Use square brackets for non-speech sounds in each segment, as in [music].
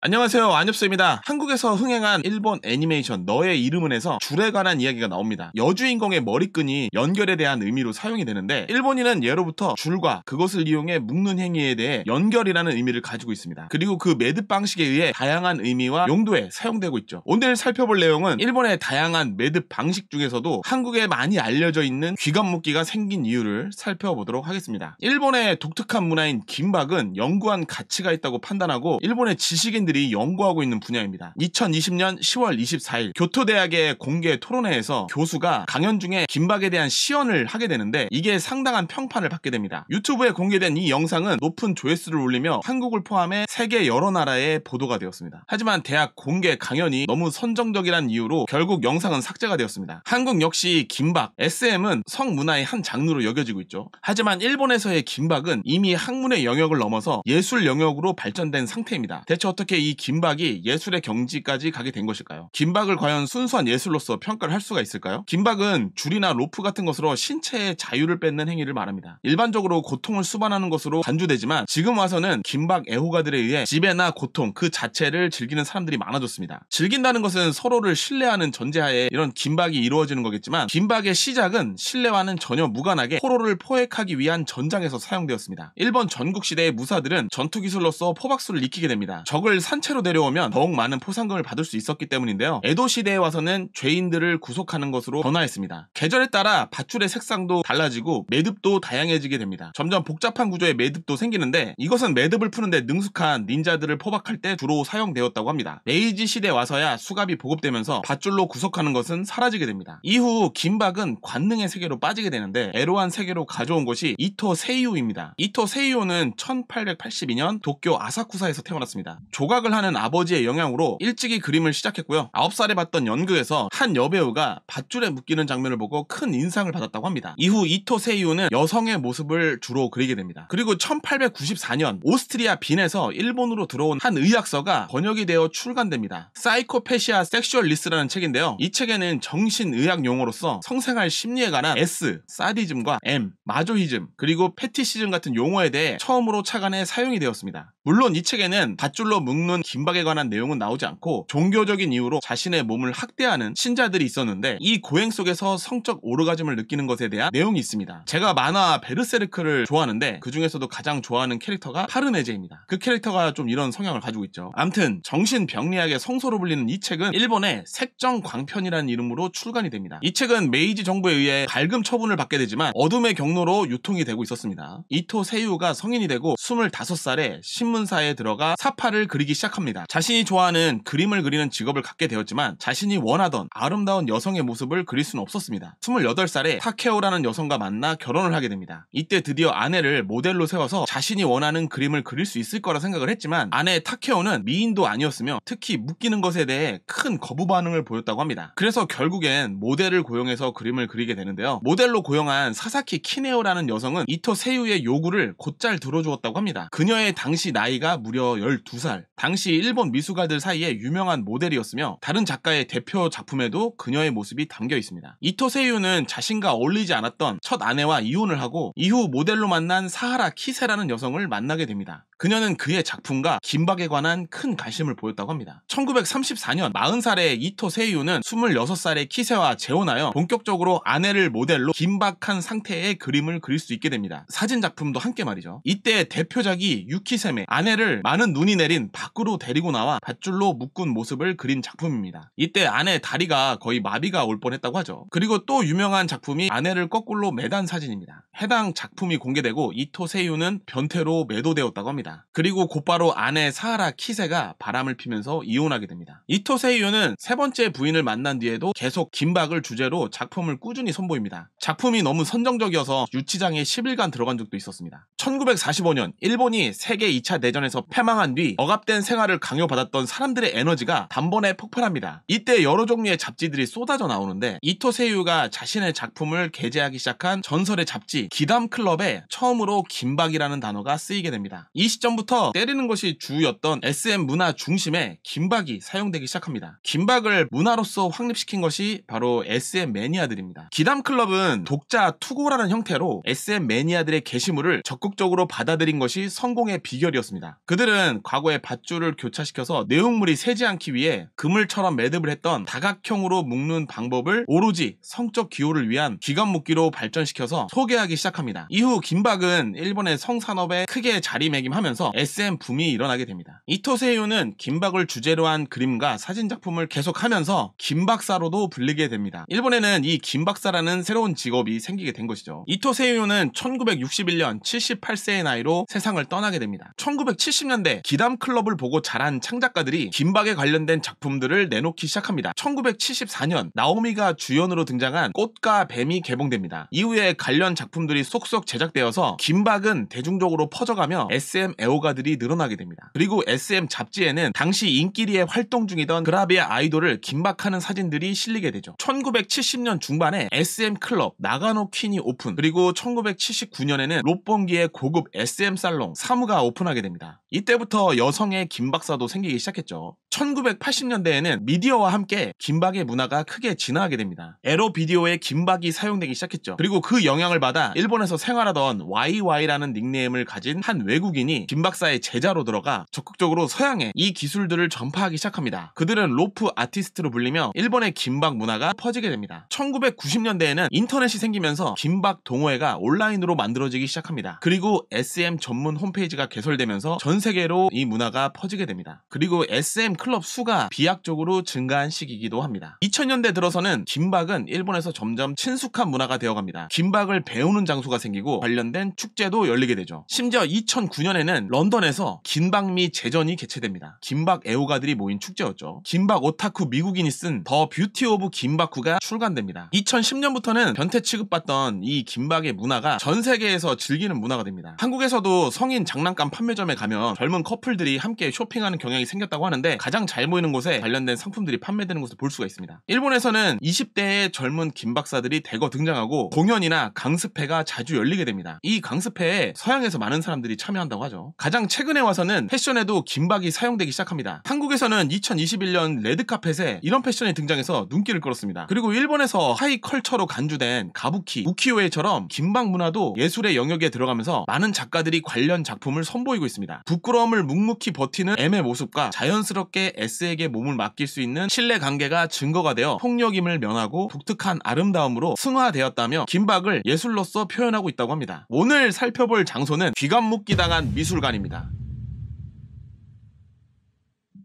안녕하세요 안엽수입니다 한국에서 흥행한 일본 애니메이션 너의 이름은에서 줄에 관한 이야기가 나옵니다 여주인공의 머리끈이 연결에 대한 의미로 사용이 되는데 일본인은 예로부터 줄과 그것을 이용해 묶는 행위에 대해 연결이라는 의미를 가지고 있습니다 그리고 그 매듭 방식에 의해 다양한 의미와 용도에 사용되고 있죠 오늘 살펴볼 내용은 일본의 다양한 매듭 방식 중에서도 한국에 많이 알려져 있는 귀감묶기가 생긴 이유를 살펴보도록 하겠습니다 일본의 독특한 문화인 김박은 연구한 가치가 있다고 판단하고 일본의 지식인 학생들이 연구하고 있는 분야입니다. 2020년 10월 24일 교토대학의 공개 토론회에서 교수가 강연 중에 김박에 대한 시연을 하게 되는데 이게 상당한 평판을 받게 됩니다. 유튜브에 공개된 이 영상은 높은 조회수를 올리며 한국을 포함해 세계 여러 나라에 보도가 되었습니다. 하지만 대학 공개 강연이 너무 선정적이란 이유로 결국 영상은 삭제가 되었습니다. 한국 역시 김박, SM은 성문화의 한 장르로 여겨지고 있죠. 하지만 일본에서의 김박은 이미 학문의 영역을 넘어서 예술 영역으로 발전된 상태입니다. 대체 어떻게 어떻게 이 김박이 예술의 경지까지 가게 된 것일까요? 김박을 과연 순수한 예술로서 평가를 할 수가 있을까요? 김박은 줄이나 로프 같은 것으로 신체의 자유를 뺏는 행위를 말합니다. 일반적으로 고통을 수반하는 것으로 간주되지만 지금 와서는 김박 애호가들에 의해 지배나 고통 그 자체를 즐기는 사람들이 많아졌습니다. 즐긴다는 것은 서로를 신뢰하는 전제하에 이런 김박이 이루어지는 거겠지만 김박의 시작은 신뢰와는 전혀 무관하게 포로를 포획하기 위한 전장에서 사용되었습니다. 일본 전국시대의 무사들은 전투기술로서 포박수를 익히게 됩니다. 적을 산채로 내려오면 더욱 많은 포상금을 받을 수 있었기 때문인데요. 에도 시대에 와서는 죄인들을 구속하는 것으로 변화했습니다. 계절에 따라 밧줄의 색상도 달라지고 매듭도 다양해지게 됩니다. 점점 복잡한 구조의 매듭도 생기는데 이것은 매듭을 푸는데 능숙한 닌자들을 포박할 때 주로 사용되었다고 합니다. 메이지 시대 에 와서야 수갑이 보급되면서 밧줄로 구속하는 것은 사라지게 됩니다. 이후 긴박은 관능의 세계로 빠지게 되는데 에로한 세계로 가져온 것이 이토 세이오입니다. 이토 세이오는 1882년 도쿄 아사쿠사에서 태어났습니다. 조각 도박을 하는 아버지의 영향으로 일찍이 그림을 시작했고요. 9살에 봤던 연극에서 한 여배우가 밧줄에 묶이는 장면을 보고 큰 인상을 받았다고 합니다. 이후 이토 세이오는 여성의 모습을 주로 그리게 됩니다. 그리고 1894년 오스트리아 빈에서 일본으로 들어온 한 의학서가 번역이 되어 출간됩니다. 사이코패시아 섹슈얼리스라는 책인데요. 이 책에는 정신의학 용어로서 성생활 심리에 관한 S, 사디즘과 M, 마조히즘, 그리고 페티시즘 같은 용어에 대해 처음으로 차관해 사용이 되었습니다. 물론 이 책에는 밧줄로 묶는 김박에 관한 내용은 나오지 않고 종교적인 이유로 자신의 몸을 학대하는 신자들이 있었는데 이 고행 속에서 성적 오르가즘을 느끼는 것에 대한 내용이 있습니다. 제가 만화 베르세르크를 좋아하는데 그 중에서도 가장 좋아하는 캐릭터가 파르네제입니다. 그 캐릭터가 좀 이런 성향을 가지고 있죠. 암튼 정신병리학의 성소로 불리는 이 책은 일본의 색정광편이라는 이름으로 출간이 됩니다. 이 책은 메이지 정부에 의해 발금 처분을 받게 되지만 어둠의 경로로 유통이 되고 있었습니다. 이토 세유가 성인이 되고 25살에 신문 소문사에 들어가 사파를 그리기 시작합니다. 자신이 좋아하는 그림을 그리는 직업을 갖게 되었지만 자신이 원하던 아름다운 여성의 모습을 그릴 수는 없었습니다. 28살에 타케오라는 여성과 만나 결혼을 하게 됩니다. 이때 드디어 아내를 모델로 세워서 자신이 원하는 그림을 그릴 수 있을 거라 생각을 했지만 아내 타케오는 미인도 아니었으며 특히 묶이는 것에 대해 큰 거부 반응을 보였다고 합니다. 그래서 결국엔 모델을 고용해서 그림을 그리게 되는데요. 모델로 고용한 사사키 키네오라는 여성은 이토 세유의 요구를 곧잘 들어주었다고 합니다. 그녀의 당시 나이 나이가 무려 12살. 당시 일본 미술가들 사이에 유명한 모델이었으며 다른 작가의 대표 작품에도 그녀의 모습이 담겨 있습니다. 이토 세유는 자신과 어울리지 않았던 첫 아내와 이혼을 하고 이후 모델로 만난 사하라 키세라는 여성을 만나게 됩니다. 그녀는 그의 작품과 김박에 관한 큰 관심을 보였다고 합니다. 1934년 40살의 이토 세이유는 26살의 키세와 재혼하여 본격적으로 아내를 모델로 긴박한 상태의 그림을 그릴 수 있게 됩니다. 사진 작품도 함께 말이죠. 이때 대표작이 유키세메 아내를 많은 눈이 내린 밖으로 데리고 나와 밧줄로 묶은 모습을 그린 작품입니다. 이때 아내 다리가 거의 마비가 올 뻔했다고 하죠. 그리고 또 유명한 작품이 아내를 거꾸로 매단 사진입니다. 해당 작품이 공개되고 이토 세이유는 변태로 매도되었다고 합니다. 됩니다. 그리고 곧바로 아내 사하라 키세가 바람을 피면서 이혼하게 됩니다. 이토 세이유는 세 번째 부인을 만난 뒤에도 계속 긴박을 주제로 작품을 꾸준히 선보입니다. 작품이 너무 선정적이어서 유치장에 10일간 들어간 적도 있었습니다. 1945년 일본이 세계 2차 내전에서 패망한 뒤 억압된 생활을 강요받았던 사람들의 에너지가 단번에 폭발합니다. 이때 여러 종류의 잡지들이 쏟아져 나오는데 이토 세이유가 자신의 작품을 게재하기 시작한 전설의 잡지 기담클럽에 처음으로 긴박이라는 단어가 쓰이게 됩니다. 이 시점부터 때리는 것이 주였던 SM 문화 중심에 김박이 사용되기 시작합니다. 김박을 문화로서 확립시킨 것이 바로 SM 매니아들입니다. 기담클럽은 독자 투고라는 형태로 SM 매니아들의 게시물을 적극적으로 받아들인 것이 성공의 비결이었습니다. 그들은 과거에 밧줄을 교차시켜서 내용물이 새지 않기 위해 그물처럼 매듭을 했던 다각형으로 묶는 방법을 오로지 성적 기호를 위한 기관 묶기로 발전시켜서 소개하기 시작합니다. 이후 김박은 일본의 성산업에 크게 자리매김하며 하면서 SM 붐이 일어나게 됩니다. 이토세유는 김박을 주제로 한 그림과 사진 작품을 계속하면서 김박사로도 불리게 됩니다. 일본에는 이 김박사라는 새로운 직업이 생기게 된 것이죠. 이토세유는 1961년 78세의 나이로 세상을 떠나게 됩니다. 1970년대 기담 클럽을 보고 자란 창작가들이 김박에 관련된 작품들을 내놓기 시작합니다. 1974년 나오미가 주연으로 등장한 꽃과 뱀이 개봉됩니다. 이후에 관련 작품들이 속속 제작되어서 김박은 대중적으로 퍼져가며 SM 애호가들이 늘어나게 됩니다. 그리고 SM 잡지에는 당시 인기리에 활동 중이던 그라비아 아이돌을 긴박하는 사진들이 실리게 되죠. 1970년 중반에 SM 클럽 나가노 퀸이 오픈 그리고 1979년에는 롯본기의 고급 SM 살롱 사무가 오픈하게 됩니다. 이때부터 여성의 김박사도 생기기 시작했죠. 1980년대에는 미디어와 함께 김박의 문화가 크게 진화하게 됩니다. 에로 비디오에 김박이 사용되기 시작했죠. 그리고 그 영향을 받아 일본에서 생활하던 YY라는 닉네임을 가진 한 외국인이 김박사의 제자로 들어가 적극적으로 서양에 이 기술들을 전파하기 시작합니다. 그들은 로프 아티스트로 불리며 일본의 김박 문화가 퍼지게 됩니다. 1990년대에는 인터넷이 생기면서 김박 동호회가 온라인으로 만들어지기 시작합니다. 그리고 SM 전문 홈페이지가 개설되면서 전 세계로 이 문화가 퍼지게 됩니다. 그리고 SM 클럽 수가 비약적으로 증가한 시기이기도 합니다. 2000년대 들어서는 김박은 일본에서 점점 친숙한 문화가 되어갑니다. 김박을 배우는 장소가 생기고 관련된 축제도 열리게 되죠. 심지어 2009년에는 런던에서 김박미 제전이 개최됩니다. 김박 애호가들이 모인 축제였죠. 김박 오타쿠 미국인이 쓴 더 뷰티 오브 김박후가 출간됩니다. 2010년부터는 변태 취급받던 이 김박의 문화가 전 세계에서 즐기는 문화가 됩니다. 한국에서도 성인 장난감 판매점에 가면 보면 젊은 커플들이 함께 쇼핑하는 경향이 생겼다고 하는데 가장 잘 모이는 곳에 관련된 상품들이 판매되는 곳을 볼 수가 있습니다. 일본에서는 20대의 젊은 김박사들이 대거 등장하고 공연이나 강습회가 자주 열리게 됩니다. 이 강습회에 서양에서 많은 사람들이 참여한다고 하죠. 가장 최근에 와서는 패션에도 김박이 사용되기 시작합니다. 한국에서는 2021년 레드카펫에 이런 패션이 등장해서 눈길을 끌었습니다. 그리고 일본에서 하이컬처로 간주된 가부키, 우키요에처럼 김박 문화도 예술의 영역에 들어가면서 많은 작가들이 관련 작품을 선보이고 있습니다. 부끄러움을 묵묵히 버티는 M의 모습과 자연스럽게 S에게 몸을 맡길 수 있는 신뢰 관계가 증거가 되어 폭력임을 면하고 독특한 아름다움으로 승화되었다며 김박을 예술로서 표현하고 있다고 합니다. 오늘 살펴볼 장소는 귀감 묶기당한 미술관입니다.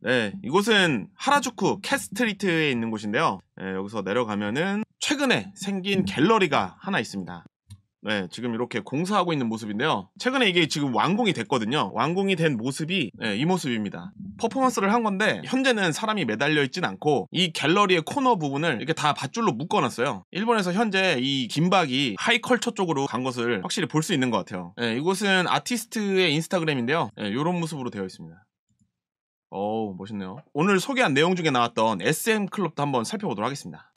네, 이곳은 하라주쿠 캐스트리트에 있는 곳인데요. 네, 여기서 내려가면은 최근에 생긴 갤러리가 하나 있습니다. 네, 지금 이렇게 공사하고 있는 모습인데요. 최근에 이게 지금 완공이 됐거든요. 완공이 된 모습이 네, 이 모습입니다. 퍼포먼스를 한 건데 현재는 사람이 매달려 있진 않고 이 갤러리의 코너 부분을 이렇게 다 밧줄로 묶어놨어요. 일본에서 현재 이 긴박이 하이컬처 쪽으로 간 것을 확실히 볼 수 있는 것 같아요. 네, 이곳은 아티스트의 인스타그램인데요. 네, 이런 모습으로 되어 있습니다. 오 멋있네요. 오늘 소개한 내용 중에 나왔던 SM 클럽도 한번 살펴보도록 하겠습니다.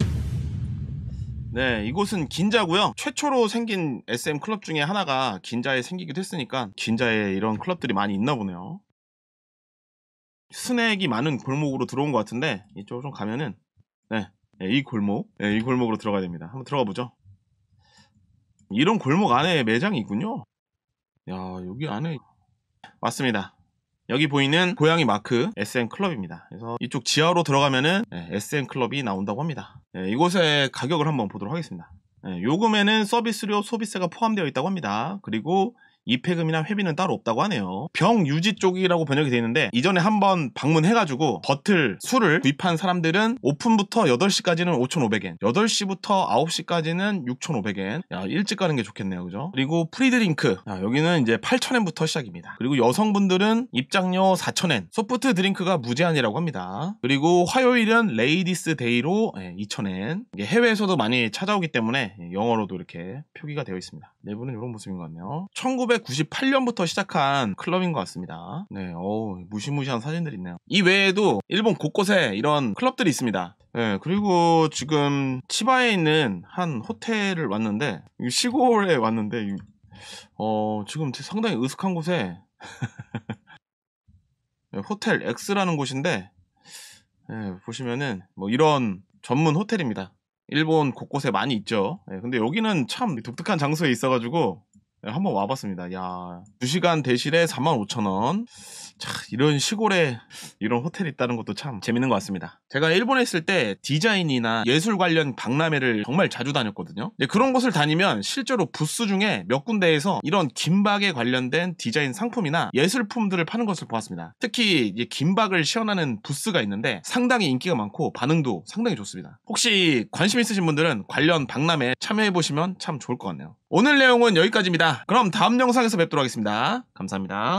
네, 이곳은 긴자고요. 최초로 생긴 SM 클럽 중에 하나가 긴자에 생기기도 했으니까 긴자에 이런 클럽들이 많이 있나 보네요. 스낵이 많은 골목으로 들어온 것 같은데 이쪽으로 좀 가면은 네, 네 이 골목, 네, 이 골목으로 들어가야 됩니다. 한번 들어가 보죠. 이런 골목 안에 매장이 있군요. 야, 여기 안에 맞습니다. 여기 보이는 고양이 마크 SN 클럽입니다. 그래서 이쪽 지하로 들어가면은 예, SN 클럽이 나온다고 합니다. 예, 이곳의 가격을 한번 보도록 하겠습니다. 예, 요금에는 서비스료 소비세가 포함되어 있다고 합니다. 그리고 입회금이나 회비는 따로 없다고 하네요. 병 유지 쪽이라고 번역이 되어 있는데 이전에 한번 방문해가지고 버틀 술을 구입한 사람들은 오픈부터 8시까지는 5,500엔, 8시부터 9시까지는 6,500엔. 야 일찍 가는 게 좋겠네요, 그죠? 그리고 프리드링크 야, 여기는 이제 8,000엔부터 시작입니다. 그리고 여성분들은 입장료 4,000엔, 소프트 드링크가 무제한이라고 합니다. 그리고 화요일은 레이디스 데이로 2,000엔. 예, 이게 해외에서도 많이 찾아오기 때문에 예, 영어로도 이렇게 표기가 되어 있습니다. 내부는 네 이런 모습인 것 같네요. 1900 1998년부터 시작한 클럽인 것 같습니다. 네, 어우, 무시무시한 사진들이 있네요. 이 외에도 일본 곳곳에 이런 클럽들이 있습니다. 네, 그리고 지금 치바에 있는 한 호텔을 왔는데, 시골에 왔는데, 어, 지금 상당히 으슥한 곳에, [laughs] 네, 호텔 X라는 곳인데, 네, 보시면은, 뭐 이런 전문 호텔입니다. 일본 곳곳에 많이 있죠. 네, 근데 여기는 참 독특한 장소에 있어가지고 네, 한번 와봤습니다. 야, 2시간 대실에 45,000원. 자, 이런 시골에 이런 호텔이 있다는 것도 참 재밌는 것 같습니다. 제가 일본에 있을 때 디자인이나 예술 관련 박람회를 정말 자주 다녔거든요. 근 그런 곳을 다니면 실제로 부스 중에 몇 군데에서 이런 김박에 관련된 디자인 상품이나 예술품들을 파는 것을 보았습니다. 특히 김박을 시연하는 부스가 있는데 상당히 인기가 많고 반응도 상당히 좋습니다. 혹시 관심 있으신 분들은 관련 박람회 참여해보시면 참 좋을 것 같네요. 오늘 내용은 여기까지입니다. 그럼 다음 영상에서 뵙도록 하겠습니다. 감사합니다.